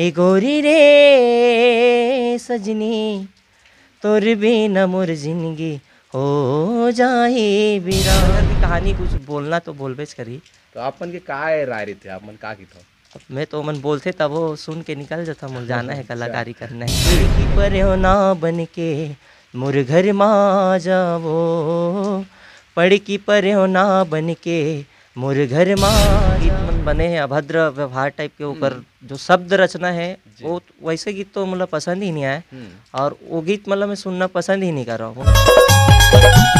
ए गोरी रे सजनी तोर बिना मोर जिंदगी हो जाए बिरान की कहानी कुछ बोलना तो बोलबे करी तो अपन के का है राय थे अपन का की था मैं तो मन बोलते तब वो सुन के निकल जाता मुझे जाना है कलाकारी अच्छा। करना है पर हो ना बन के मोर घर मा जाओ पड़ की पर हो ना बन के मोर घर मा अच्छा। बने हैं अभद्र व्यवहार टाइप के ऊपर हम्म। जो शब्द रचना है वो तो वैसे गीत तो मतलब पसंद ही नहीं आया हम्म। और वो गीत मतलब मैं सुनना पसंद ही नहीं कर रहा हूँ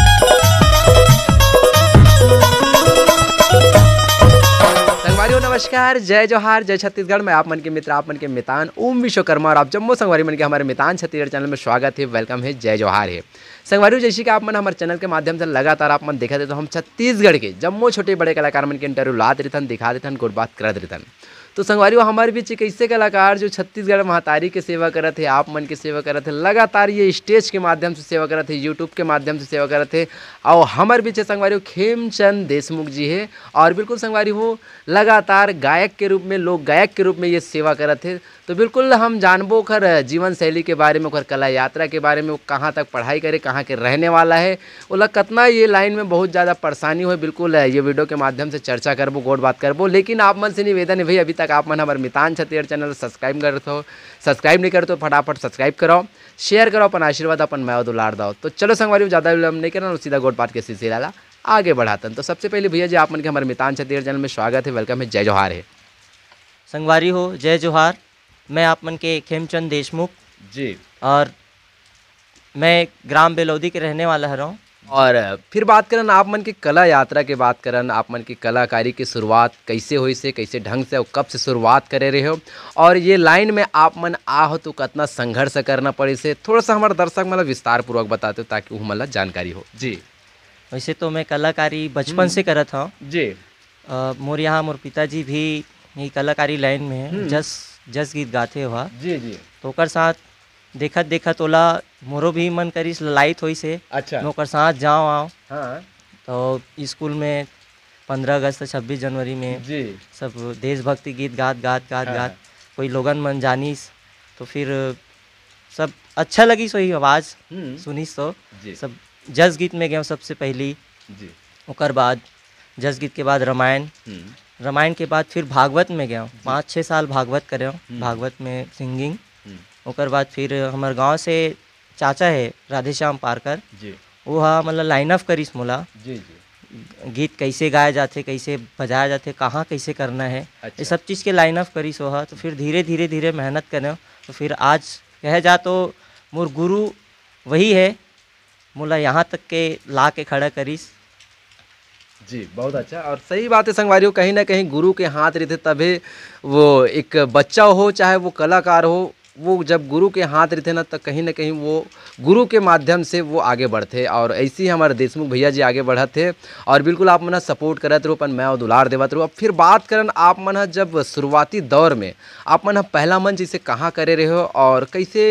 हेलो नमस्कार जय जोहार जय छत्तीसगढ़ मैं आप मन के मित्र आप मन के मितान ओम विश्वकर्मा और आप जम्मू संगवारी मन के हमारे मितान छत्तीसगढ़ चैनल में स्वागत है वेलकम है जय जोहार है संगवारी जैसे कि आप मन हमारे चैनल के माध्यम से लगातार आप मन देखा देते तो हम छत्तीसगढ़ के जम्मू छोटे बड़े कलाकार मन के इंटरव्यू ला देते दिखा देते गुड़ बात कर देते तो संगवारी वो हमारे बीच एक ऐसे कलाकार जो छत्तीसगढ़ महातारी के सेवा करते हैं आप मन के सेवा करते थे लगातार ये स्टेज के माध्यम से सेवा करते है यूट्यूब के माध्यम से सेवा करते थे और हमारे बीच संगवारी खेमचंद देशमुख जी है और बिल्कुल संगवारी हो लगातार गायक के रूप में लोक गायक के रूप में ये सेवा करते थे तो बिल्कुल हम जानबो कर जीवन शैली के बारे में ओकर कला यात्रा के बारे में वो कहाँ तक पढ़ाई करे कहाँ के रहने वाला है ओला कतना ये लाइन में बहुत ज़्यादा परेशानी हो बिल्कुल ये वीडियो के माध्यम से चर्चा करबो गोट बात करबो लेकिन आप मन से निवेदन है भाई अभी तक आप मन हमारे मितान छत्तीसगढ़ चैनल सब्सक्राइब कर हो तो, सब्सक्राइब नहीं करते हो फटाफट सब्सक्राइब कराओ शेयर करो अपन आशीर्वाद अपन माया दुलार दो तो चलो संगवारी ज़्यादा विलम्ब नहीं करना सीधा गोट बात के सिलसिला ला आगे हैं तो सबसे पहले भैया जी आप मन के हमारे मितान छत्तीसगढ़ चैनल में स्वागत है वेलकम है जय जोहार है संगवारी हो जय जोहार मैं आप मन के खेमचंद देशमुख जी और मैं ग्राम बेलौदी के रहने वाला हूँ और फिर बात करन आप मन की कला यात्रा के बात करन आप मन की कलाकारी की शुरुआत कैसे हुई से कैसे ढंग से और कब से शुरुआत करे रहे हो और ये लाइन में आप मन आ हो तो कितना संघर्ष करना पड़े से थोड़ा सा हमारे दर्शक मतलब विस्तार पूर्वक बताते हो ताकि वो मतलब जानकारी हो जी वैसे तो मैं कलाकारी हम्म। बचपन से करत हूँ जी मोर यहाँ मोर पिताजी भी कलाकारी लाइन में है हम्म। जस्ट जस गीत गाते हुआ जी जी तो कर साथ देखत देखत ओला मोरो भी मन करीस लाइट हुई से अच्छा नोकर साथ जाओ आओ हाँ तो स्कूल में पंद्रह अगस्त छब्बीस जनवरी में जी सब देशभक्ति गीत गात गात गात हाँ। गात कोई लोगन मन जानीस तो फिर सब अच्छा लगी सोई आवाज़ हम्म। सुनीस तो सब जस गीत में गए सबसे पहली जी ओकर बाद जस गीत के बाद रामायण हम्म। रामायण के बाद फिर भागवत में गया हूँ पाँच छः साल भागवत करे हूँ हम्म। भागवत में सिंगिंग और हम्म। बाद फिर हमारे गांव से चाचा है राधेश्याम पारकर वो हा मतलब लाइन ऑफ करिस मोला गीत कैसे गाए जाते कैसे बजाया जाते कहाँ कैसे करना है अच्छा। ये सब चीज़ के लाइन ऑफ करिस वहा तो फिर धीरे धीरे धीरे मेहनत करें तो फिर आज कह जा तो मोर गुरु वही है मोला यहाँ तक के ला के खड़ा करीस जी बहुत अच्छा और सही बात है संगवारियों कहीं ना कहीं गुरु के हाथ रहते तभी वो एक बच्चा हो चाहे वो कलाकार हो वो जब गुरु के हाथ रहते ना तो कहीं ना कहीं वो गुरु के माध्यम से वो आगे बढ़ते और ऐसे ही हमारे देशमुख भैया जी आगे बढ़ते थे और बिल्कुल आप मना सपोर्ट करते रहो अपन मैं और दुलार देवत रहो अब फिर बात करें आप मन जब शुरुआती दौर में आप मन पहला मन जिसे कहाँ करे रहे हो और कैसे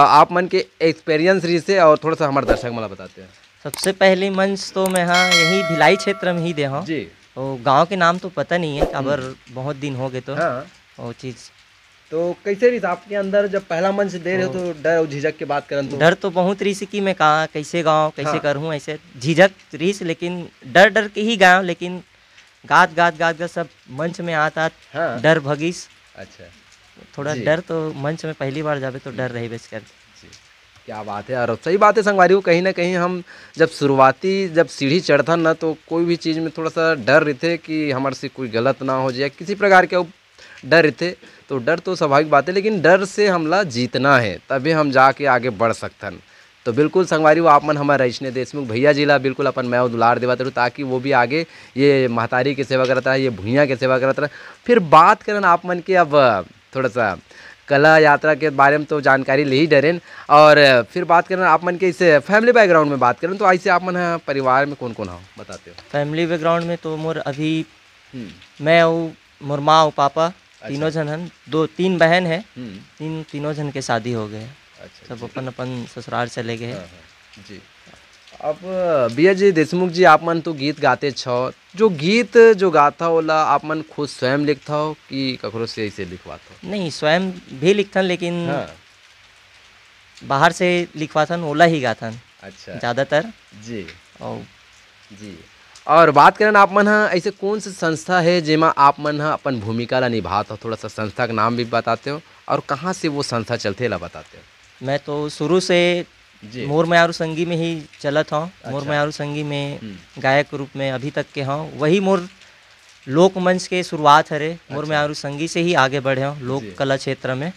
आप मन के एक्सपीरियंस रही से और थोड़ा सा हमारे दर्शक मना बताते हैं सबसे पहले मंच तो मैं हाँ यही भिलाई क्षेत्र में ही दे हाँ जी तो गांव के नाम तो पता नहीं है अगर हम्म। बहुत दिन हो गए तो हाँ वो चीज़ तो कैसे रही आपके अंदर जब पहला मंच दे रहे हो तो डर और झिझक के बात कर तो डर तो बहुत रही कि मैं कहा कैसे गाँव कैसे हाँ। करूँ ऐसे झिझक रीस लेकिन डर डर के ही गाँव लेकिन गात गात गात गात सब मंच में आता हाँ। डर भगीस अच्छा थोड़ा डर तो मंच में पहली बार जावे तो डर रही बेच करके क्या बात है और सही बात है संगवारी कहीं ना कहीं हम जब शुरुआती जब सीढ़ी चढ़ता ना तो कोई भी चीज़ में थोड़ा सा डर रहे थे कि हमारे से कोई गलत ना हो जाए किसी प्रकार के डर रहे थे तो डर तो स्वाभाविक बात है लेकिन डर से हमला जीतना है तभी हम जाके आगे बढ़ सकथन तो बिल्कुल संगवारी वो आप मन हमारे रचने देशमुख भैया जिला बिल्कुल अपन मैं दुलार देवा तरह ताकि वो भी आगे ये महतारी की सेवा करता है ये भूया की सेवा करता है फिर बात करें आप मन के अब थोड़ा सा कला यात्रा के बारे में तो जानकारी ले ही डरेन और फिर बात करें आप मन के इस फैमिली बैकग्राउंड में बात करें तो ऐसे आप मन परिवार में कौन कौन हो बताते हो फैमिली बैकग्राउंड में तो मोर अभी हम्म। मैं हूँ मोर माँ और पापा अच्छा। तीनों जन हन दो तीन बहन है हम्म। तीन तीनों जन के शादी हो गए अच्छा, सब अपन अपन ससुराल चले गए हाँ, हाँ। जी अब भैया जी देशमुख जी आप मन तो गीत गाते छो जो गीत जो गाता होला आप मन खुद स्वयं लिखता हो कि ककरो से ऐसे लिखवाता हो नहीं स्वयं भी लिखता लेकिन हाँ। बाहर से लिखवाथन ओला ही गाथन अच्छा ज़्यादातर जी और जी और बात करें आप मन हाँ, ऐसे कौन सी संस्था है जेमा आप मन हाँ, अपन भूमिका ला निभाता हो थोड़ा सा संस्था का नाम भी बताते हो और कहाँ से वो संस्था चलते ला बताते हो मैं तो शुरू से मोर मयारू संगी में ही चलत हूँ अच्छा। मोर मयारू संगी में हम्म। गायक रूप में अभी तक के हूँ वही मोर लोक मंच के शुरुआत हरे अच्छा। मोर मयारू संगी से ही आगे बढ़े हूँ लोक कला क्षेत्र में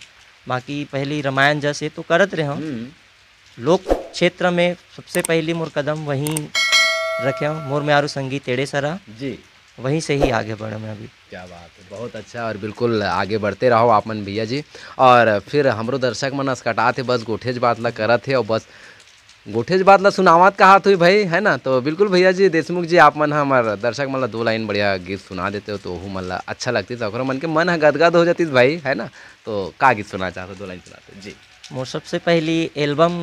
बाकी पहली रामायण जैसे तो करत रहे हूँ हम्म। लोक क्षेत्र में सबसे पहली मोर कदम वहीं रखे हूँ मोर मयारू संगी टेढ़े सरा जी वहीं से ही आगे बढ़ा मैं अभी क्या बात है बहुत अच्छा और बिल्कुल आगे बढ़ते रहो मन भैया जी और फिर हमरो दर्शक मन असकटा थे बस गोठेज बात ला करा थे और बस गोठेज बात ला सुनावत कहा तो भाई है ना तो बिल्कुल भैया जी देशमुख जी आप मन हमार दर्शक मन ला दो लाइन बढ़िया गीत सुना देते हो तो वह मन ला अच्छा लगती तो मन के मन गदगद हो जाती भाई है ना तो का गीत सुना चाहते दो लाइन सुनाते जी मोर सबसे पहली एल्बम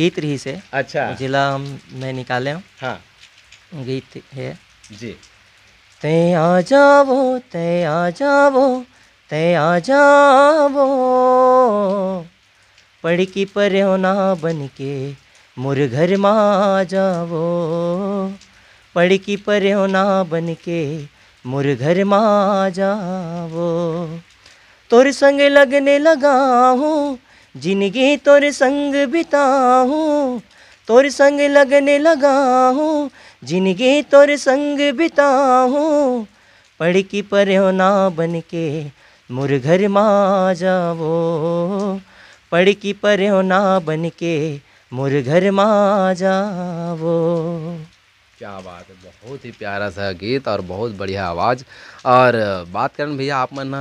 गीत रही से अच्छा जिला हम मैं निकाले हूँ हाँ गीत है जी ते आ जाओ ते आ जाओ ते आ जाओ पड़ की पर होना बन के मुर घर मा आ जाओ की पर होना बन के मुर घर मा आ जाओ तोर संग लगने लगा हूँ जिंदगी तोर संग बिताऊँ तोर संग लगने लगा हूँ जिनगी तोर संग बिताऊँ पढ़ की पर ना बन के मुर घर माँ जावो पढ़ की पर ना बन के मुर घर माँ जावो क्या बात है बहुत ही प्यारा सा गीत और बहुत बढ़िया आवाज़ और बात करें भैया आप मन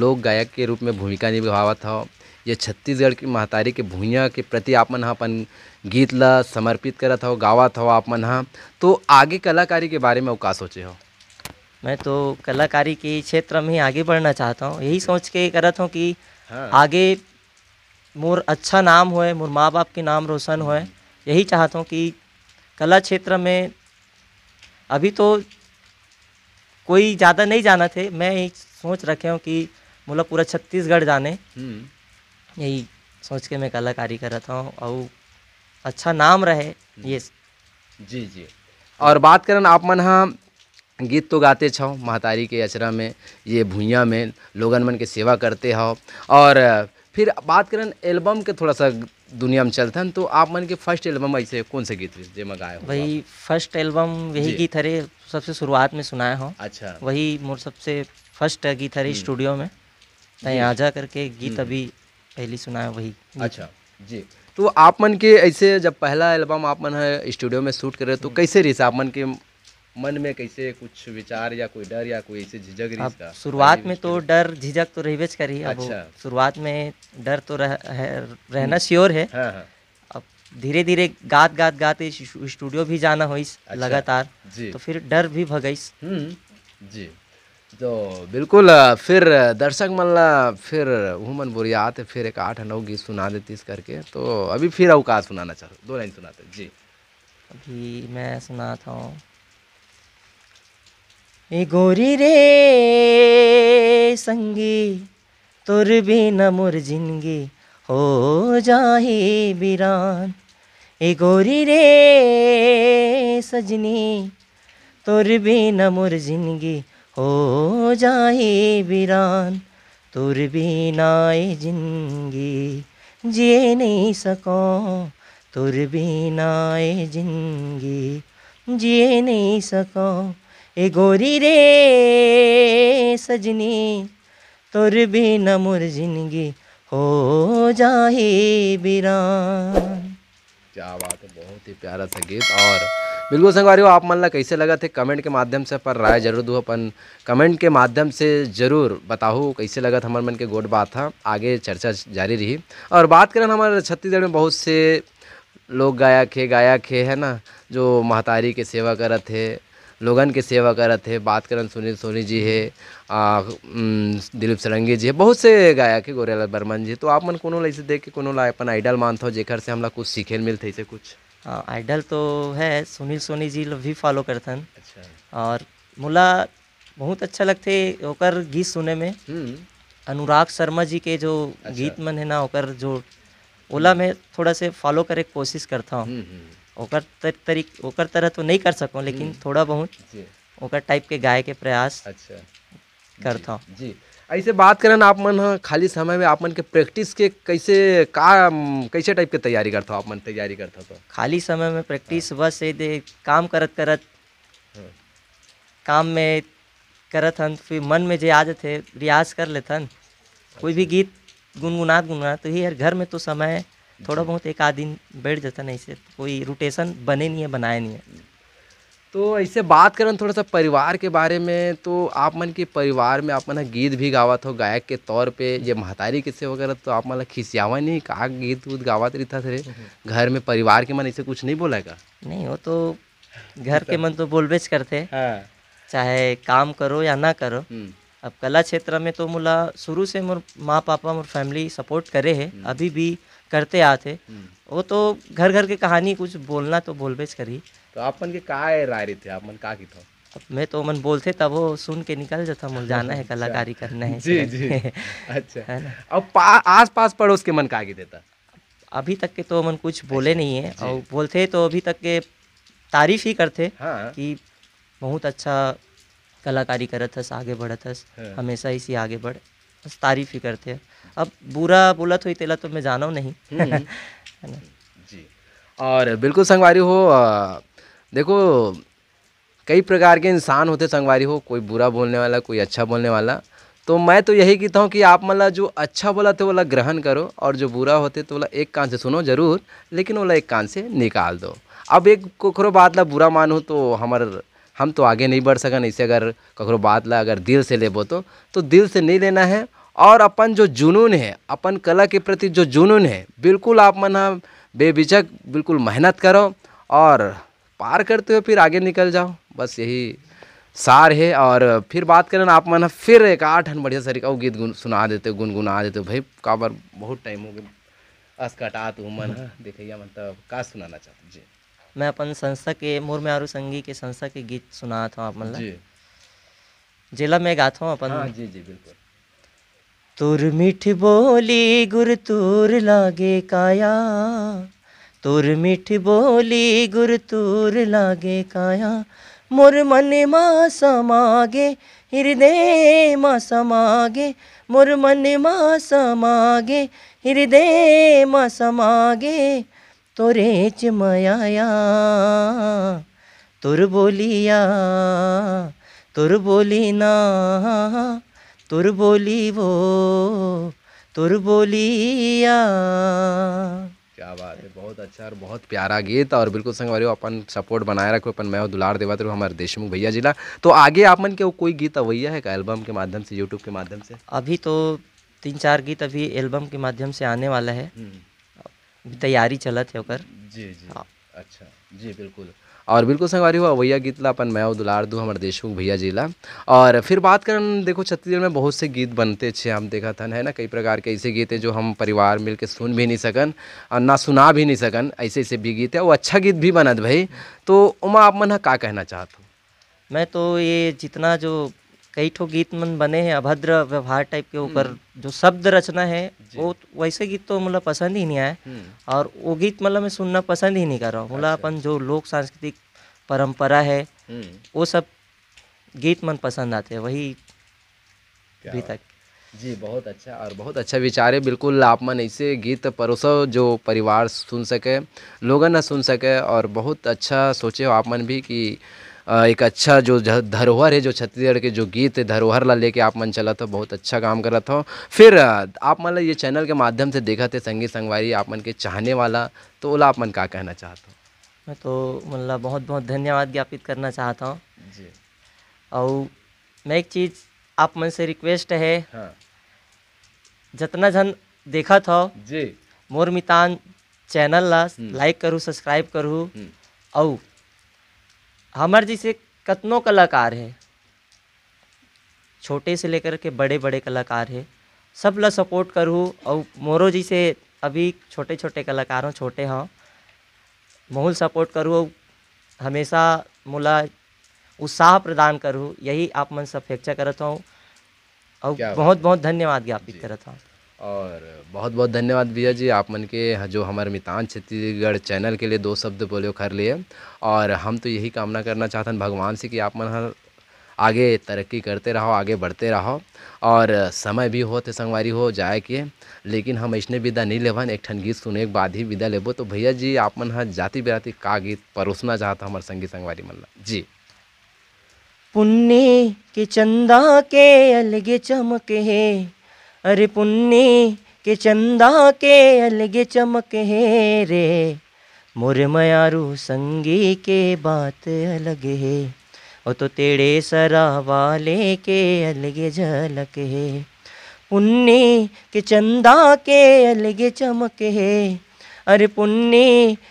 लोक गायक के रूप में भूमिका निभावत हो ये छत्तीसगढ़ की महतारी के भूया के प्रति आप मन हाँ अपन गीत ला समर्पित करत हो गावत हो आप मन हाँ। तो आगे कलाकारी के बारे में का सोचे हो मैं तो कलाकारी के क्षेत्र में ही आगे बढ़ना चाहता हूँ यही सोच के करत हूँ कि हाँ। आगे मोर अच्छा नाम होए मोर माँ बाप के नाम रोशन होए यही चाहता हूँ कि कला क्षेत्र में अभी तो कोई ज़्यादा नहीं जाना थे मैं सोच रखे हूँ कि मतलब पूरा छत्तीसगढ़ जाने हम्म। यही सोच के मैं कलाकारी रहा हूँ और अच्छा नाम रहे ये जी जी और बात करें आप मन हाँ गीत तो गाते छो महतारी के अचरा में ये भूया में लोगन मन के सेवा करते हो और फिर बात करें एल्बम के थोड़ा सा दुनिया में चलथन तो आप मन के फर्स्ट एल्बम ऐसे कौन से गीत जेमा गाए वही फर्स्ट एल्बम यही गीत हरे सबसे शुरुआत में सुनाए हो अच्छा वही मोर सबसे फर्स्ट गीत हरे हम्म। स्टूडियो में आ जा करके गीत हम्म। अभी पहली सुना है वही अच्छा जी तो आप मन के ऐसे जब पहला एल्बम आप मन है स्टूडियो में शूट करे तो कैसे रही आप मन के मन में कैसे कुछ विचार या कोई डर या कोई ऐसे झिझक रही शुरुआत में तो डर झिझक तो रही करी अच्छा शुरुआत में डर तो रह, रहना श्योर हम्म। है हाँ, हाँ। अब धीरे धीरे गात गात गाते स्टूडियो भी जाना हो अच्छा, लगातार तो फिर डर भी भगईस हम्म। जी तो बिल्कुल फिर दर्शक मल्ला फिर हुमन बुरियात फिर एक आठ नौ गीत सुना देती इस करके तो अभी फिर अवकाश सुनाना चाहो दो लाइन सुनाते जी अभी मैं सुनाता हूँ ए गोरी रे संगी तुर भी न मुर जिंदगी हो जाही बिरान ए गोरी रे सजनी तुर भी न मुर जिंदगी हो जाए वीरान तुर बिनाए जिंदगी जिए नहीं सको तुर बिनाए जिंदगी जिए नहीं सको ए गोरी रे सजनी तुर बिना मुर जिंदगी हो जाए वीरान क्या बात है बहुत ही प्यारा सा गीत और बिल्कुल संगवारी हो आप मन ला कैसे लगा थे कमेंट के माध्यम से पर राय जरूर दू अपन कमेंट के माध्यम से जरूर बताओ कैसे लगा हमारे मन के गोट बात था हाँ? आगे चर्चा जारी रही और बात करें हमारे छत्तीसगढ़ में बहुत से लोग गायक है गायक है है ना जो महतारी के सेवा करत है लोगन के सेवा करत है बात करें सुनील सोनी जी है दिलीप सरंगी जी है बहुत से गायक है गोरेला बर्मन जी तो आप मन को ऐसे देख के कोई अपन आइडल मानता हो जेकर से हमला कुछ सीखे मिलते ऐसे कुछ आइडल तो है सुनील सोनी जी भी फॉलो करथन अच्छा और मुला बहुत अच्छा लगते ओकर गीत सुने में हम्म। अनुराग शर्मा जी के जो अच्छा। गीत मन है ना ओकर जो ओला में थोड़ा से फॉलो करे कोशिश करता हूँ हम्म, हम्म। ओकर तर, तरीक ओकर तरह तो नहीं कर सकूँ लेकिन थोड़ा बहुत ओकर टाइप के गाय के प्रयास अच्छा करता हूँ जी ऐसे बात करें आप मन हाँ, खाली समय में आप मन के प्रैक्टिस के कैसे का कैसे टाइप के तैयारी करता आप मन तैयारी करता तो खाली समय में प्रैक्टिस हाँ। बस ये काम करत करत हाँ। काम में करत हन फिर मन में जो आदत है रियाज कर लेते कोई भी अच्छा। गीत गुनगुनात गुनगुनात तो हर घर में तो समय थोड़ा बहुत एक आध दिन बैठ जाता नहीं से कोई रोटेशन बने नहीं है बनाए नहीं है तो ऐसे बात करें थोड़ा सा परिवार के बारे में तो आप मन के परिवार में आप मन गीत भी गावत हो गायक के तौर पे ये महतारी किससे वगैरह तो आप मन खिसियावा नहीं कहा गीत उत गावत रहता थे हम्म। घर में परिवार के मन ऐसे कुछ नहीं बोला का नहीं वो तो घर के अच्छा। मन तो बोलबेज करते हाँ। चाहे काम करो या ना करो हम्म। अब कला क्षेत्र में तो मुला शुरू से मोर माँ पापा मोर फैमिली सपोर्ट करे है हम्म। अभी भी करते आते हम्म। वो तो घर घर के कहानी कुछ बोलना तो बोलबे करी तो अपन के का राय रहे थे अपन का की था मैं तो मन बोलते तब वो सुन के निकल जाता मुझे जाना है अच्छा। कलाकारी करना है जी जी अच्छा है ना अब आस पास पड़ोस के मन का की देता अभी तक के तो मन कुछ बोले अच्छा। नहीं है और बोलते तो अभी तक के तारीफ ही करते हाँ। कि बहुत अच्छा कलाकारी करत हस आगे बढ़त हस हाँ। हमेशा इसी आगे बढ़ बस तारीफ ही करते हैं अब बुरा बोला तो तेला तो मैं जाना नहीं हम्म। है ना जी और बिल्कुल संगवारी हो देखो कई प्रकार के इंसान होते संगवारी हो कोई बुरा बोलने वाला कोई अच्छा बोलने वाला तो मैं तो यही कहता हूँ कि आप मतलब जो अच्छा बोला तो बोला ग्रहण करो और जो बुरा होते तो बोला एक कान से सुनो जरूर लेकिन बोला एक कान से निकाल दो अब एक कखरो बात ला बुरा मानो तो हमार हम तो आगे नहीं बढ़ सकन ऐसे अगर कखरो बात ला अगर दिल से लेबो तो, तो दिल से नहीं लेना है और अपन जो जुनून है अपन कला के प्रति जो जुनून है बिल्कुल आप मन हाँ बेबिचक बिल्कुल मेहनत करो और पार करते हुए फिर आगे निकल जाओ बस यही सार है और फिर बात करें आप मन हाँ फिर एक आठ हन बढ़िया तरीका गीत गुन सुना देते गुनगुना देते भाई का बार बहुत टाइम हो गया अस कटात हूँ मन हाँ। देखिए मतलब का सुनाना चाहते जी मैं अपन संस्था के मोर में आरू संगी के संस्था के गीत सुना था आप मतलब जिला में गाता हूँ अपन हाँ, जी जी बिल्कुल तुर मीठ बोली गुर तूर लागे काया तुर मीठ बोली गुर तूर लागे काया मोर मन मा समागे हृदय मा समागे मोर मन मा समागे हृदय मा समागे तोरे च मयाया तुर बोलिया तुर बोली ना तुर बोली वो तुर बोलिया क्या बात है बहुत अच्छा और बहुत प्यारा गीत और बिल्कुल संग वाले अपन सपोर्ट बनाए रखो अपन मैं दुलार देवा रो हमारे देशमुख भैया जिला तो आगे आप मन के वो कोई गीत अवैया है का एल्बम के माध्यम से यूट्यूब के माध्यम से अभी तो तीन चार गीत अभी एल्बम के माध्यम से आने वाला है हम्म। तैयारी चलत है जी जी हाँ। अच्छा जी बिल्कुल और बिल्कुल संगवारी हुआ गीत गीतला अपन मैं दुलार दूँ हमारे देशमुख भैया जिला और फिर बात करें देखो छत्तीसगढ़ में बहुत से गीत बनते थे हम देखा था है ना कई प्रकार के ऐसे गीत हैं जो हम परिवार मिल सुन भी नहीं सकन और ना सुना भी नहीं सकन ऐसे ऐसे भी गीत है वो अच्छा गीत भी बनत भाई तो उमा आप मन का कहना चाहते हूँ मैं तो ये जितना जो कई ठो गीत मन बने हैं अभद्र व्यवहार टाइप के ऊपर हम्म। जो शब्द रचना है वो वैसे गीत तो मतलब पसंद ही नहीं आए हम्म। और वो गीत मतलब मैं सुनना पसंद ही नहीं कर रहा हूँ मतलब अच्छा। अपन जो लोक सांस्कृतिक परंपरा है हम्म। वो सब गीत मन पसंद आते हैं वही अभी तक जी बहुत अच्छा और बहुत अच्छा विचार है बिल्कुल आप मन ऐसे गीत परोसो जो परिवार सुन सके लोग ना सुन सके और बहुत अच्छा सोचे हो आप मन भी कि एक अच्छा जो धरोहर है जो छत्तीसगढ़ के जो गीत है धरोहर ला लेके आप मन चला था बहुत अच्छा काम करा था फिर आप मतलब ये चैनल के माध्यम से देखा थे संगीत संगवारी आप मन के चाहने वाला तो ओला आप मन का कहना चाहता हूँ मैं तो मतलब बहुत बहुत धन्यवाद ज्ञापित करना चाहता हूँ जी और मैं एक चीज़ आप मन से रिक्वेस्ट है हाँ। जितना जन देखा था जी मोर मितान चैनल ला हम्म। लाइक करूँ सब्सक्राइब करूँ हम्म। और हमर जैसे कतनों कलाकार है छोटे से लेकर के बड़े बड़े कलाकार है सब ला सपोर्ट करूँ और मोरो जैसे अभी छोटे छोटे कलाकार हों छोटे हों मोहुल सपोर्ट करूँ हमेशा मुला उत्साह प्रदान करूँ यही आप मन सब अपेक्षा करता हूँ और बहुत बहुत धन्यवाद ज्ञापित करता हूँ और बहुत बहुत धन्यवाद भैया जी आप मन के जो हमारे मितान छत्तीसगढ़ चैनल के लिए दो शब्द बोलियो कर लिए और हम तो यही कामना करना चाहतन भगवान से कि आप मन आगे तरक्की करते रहो आगे बढ़ते रहो और समय भी हो तो संगवारी हो जाए के लेकिन हम ऐसने विदा नहीं लेवन एक ठन गीत सुने के बाद ही विदा लेबो तो भैया जी आप मन जाति बिराती का गीत परोसना चाहता हमारे संगीत संगवारी मन जी पुण्य के चंदा के अलगे चमके हैं अरे पुन्नी के चंदा के अलगे चमक है रे मोर मयारू संगी के बात अलग है ओ तो तेरे सरा वाले के अलगे झलक है पुन्नी के चंदा के अलगे चमक है अरे पुन्नी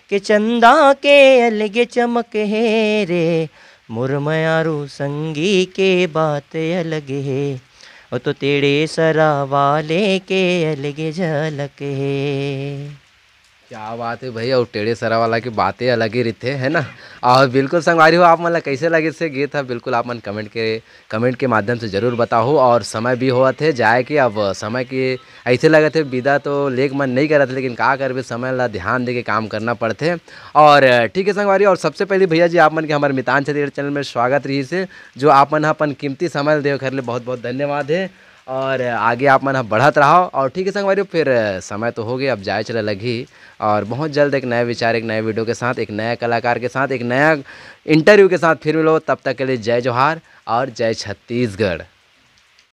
के चंदा के अलगे चमक है रे मुरमयारू संगी के बात अलग है ओ तो तेरे सरा वाले के अलग झलक है क्या बात है भैया और टेढ़े सरा वाला की बातें अलग ही रहते हैं ना और बिल्कुल संगवारी हो आप मतलब कैसे लगे से गीत है हाँ, बिल्कुल आप मन कमेंट के कमेंट के माध्यम से ज़रूर बताओ और समय भी हुआ थे जाए कि अब समय के ऐसे लगे थे विदा तो लेक मन नहीं करा था लेकिन कहा कर भी समय ला ध्यान दे के काम करना पड़ते और ठीक है संगवारी और सबसे पहले भैया जी आप मन के हमारे मितान चैनल में स्वागत रही से जो आप मन अपन कीमती समय दे कर ले बहुत बहुत धन्यवाद है और आगे आप मन बढ़त रहो और ठीक है संगवारी फिर समय तो हो गया अब जाए चले लगी और बहुत जल्द एक नए विचार एक नए वीडियो के साथ एक नया कलाकार के साथ एक नया इंटरव्यू के साथ फिर मिलो तब तक के लिए जय जोहार और जय छत्तीसगढ़